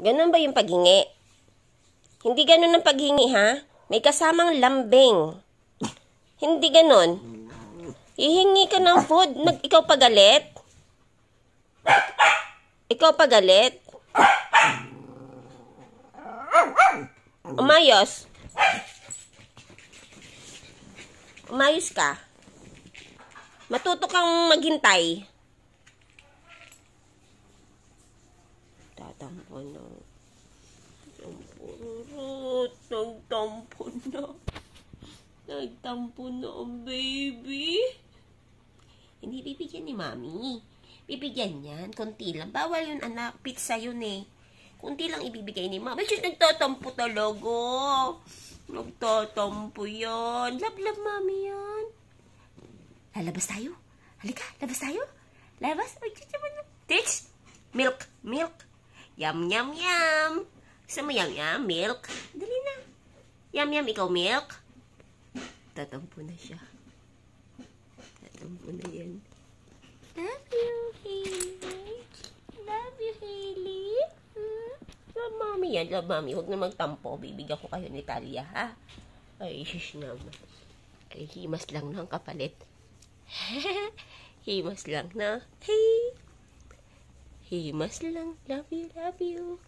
Ganun ba yung paghingi? Hindi ganun ang paghingi, ha? May kasamang lambing. Hindi ganun. Ihingi ka ng food. Nag, ikaw pagalit? Ikaw pagalit? Umayos. Umayos ka. Matuto kang maghintay. tampo na. Tampurot. Nagtampo na. Nagtampo na ang baby. Hindi bibigyan ni mami. Bibigyan yan. Kunti lang. Bawal yun, anak. Pizza yun eh. Kunti lang ibibigay ni mami. Diyos, nagtatampo talaga. Nagtatampo yan. Lablab, mami yan. Lalabas tayo. Halika, labas tayo. Labas. Ay, Diyos, Teach. Milk. Milk. Yum, yum, yum. Gusto mo yum, yum? Milk? Dali na. Yum, yum, ikaw milk? Tatampo na siya. Tatampo na yan. Love you, Hailey. Love you, Hailey. Hmm? Love mommy yan. Love mommy. Huwag na magtampo. Bibigyan ko kayo ni Talia, ha? Ay, shish naman. Ay, himas lang ng kapalit. himas lang na. Hey! Himas lang. Love you, love you.